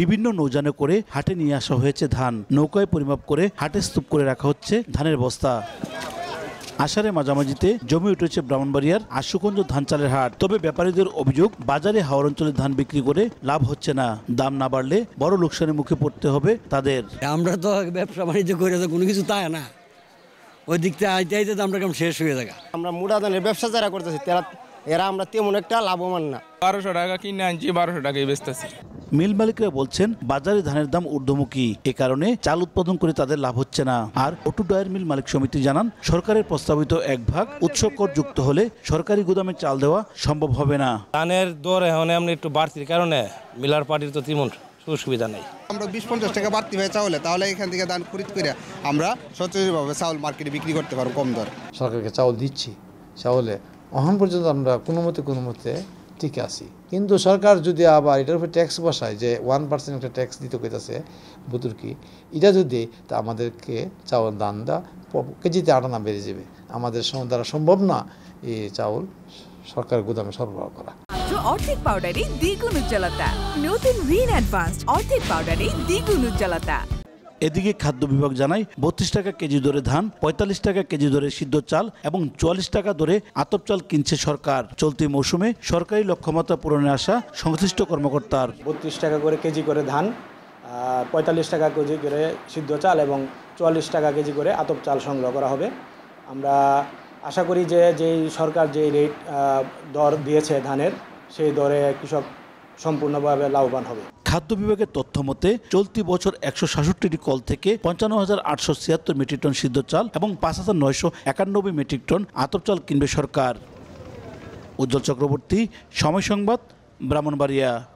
বিভিন্ন নৌজানে করে হাটে নিয়ে আসা হয়েছে ধান নৌকায় পরিমাপ করে হাটে স্তূপ করে রাখা হচ্ছে ধানের বস্তা আষাঢ়ে মাঝামাঝিতে জমি উঠেছে ব্রাহ্মণবাড়িয়ার আশুগঞ্জ ধান চালের হাট তবে ব্যাপারীদের অভিযোগ বাজারে হাওড় অঞ্চলে ধান বিক্রি করে লাভ হচ্ছে না দাম না বাড়লে বড় লোকসানের মুখে পড়তে হবে তাদের আমরা তো ব্যবসা বাণিজ্য করে তো কোনো কিছু তাই না ওই দিক থেকে আইতে আইতে দামটা কেমন শেষ হয়ে যায় আমরা মুড়া ধানের ব্যবসা যারা করতেছি তারা এরা আমরা তেমন একটা লাভবান না বারোশো টাকা কিনে আনছি বারোশো টাকায় বেচতেছি মিল মালিকরা বলছেন বাজারে ধানের দাম ঊর্ধ্বমুখী এ কারণে চাল উৎপাদন করে তাদের লাভ হচ্ছে না আর অটু ডায়ের মিল মালিক সমিতি জানান সরকারের প্রস্তাবিত এক ভাগ উৎসব কর যুক্ত হলে সরকারি গুদামে চাল দেওয়া সম্ভব হবে না ধানের দর এখন এমনি একটু বাড়তির কারণে মিলার পার্টির তো তেমন সুবিধা নেই আমরা বিশ পঞ্চাশ টাকা বাড়তি হয়ে চাউলে তাহলে এখান থেকে ধান খরিদ করে আমরা সচেতনভাবে চাউল মার্কেটে বিক্রি করতে পারবো কম দর সরকারকে চাউল দিচ্ছি চাউলে অহন পর্যন্ত আমরা কোনো মতে কোনো মতে ঠিক আছে কিন্তু সরকার যদি আবার এটার উপরে ট্যাক্স বসায় যে ওয়ান পার্সেন্ট একটা ট্যাক্স দিতে বুতুর বুতুরকি এটা যদি তা আমাদেরকে চাউল দা কেজিতে আটানা বেড়ে যাবে আমাদের দ্বারা সম্ভব না এই চাউল সরকার গুদামে সরবরাহ করা অর্ধেক পাউডারে দ্বিগুণ উজ্জ্বলতা নতুন রিন অ্যাডভান্সড অর্ধেক পাউডারে দ্বিগুণ উজ্জ্বলতা এদিকে খাদ্য বিভাগ জানায় বত্রিশ টাকা কেজি দরে ধান পঁয়তাল্লিশ টাকা কেজি দরে সিদ্ধ চাল এবং চুয়াল্লিশ টাকা দরে আতপ চাল কিনছে সরকার চলতি মৌসুমে সরকারি লক্ষ্যমাত্রা পূরণে আসা সংশ্লিষ্ট কর্মকর্তার বত্রিশ টাকা করে কেজি করে ধান পঁয়তাল্লিশ টাকা কেজি করে সিদ্ধ চাল এবং চুয়াল্লিশ টাকা কেজি করে আতপ চাল সংগ্রহ করা হবে আমরা আশা করি যে যেই সরকার যেই রেট দর দিয়েছে ধানের সেই দরে কৃষক সম্পূর্ণভাবে লাভবান হবে খাদ্য বিভাগের তথ্য মতে চলতি বছর একশো সাতষট্টিটি কল থেকে পঞ্চান্ন হাজার আটশো ছিয়াত্তর মেট্রিক টন সিদ্ধ চাল এবং পাঁচ হাজার নয়শো একানব্বই মেট্রিক টন আতপ চাল কিনবে সরকার উজ্জ্বল চক্রবর্তী সময় সংবাদ ব্রাহ্মণবাড়িয়া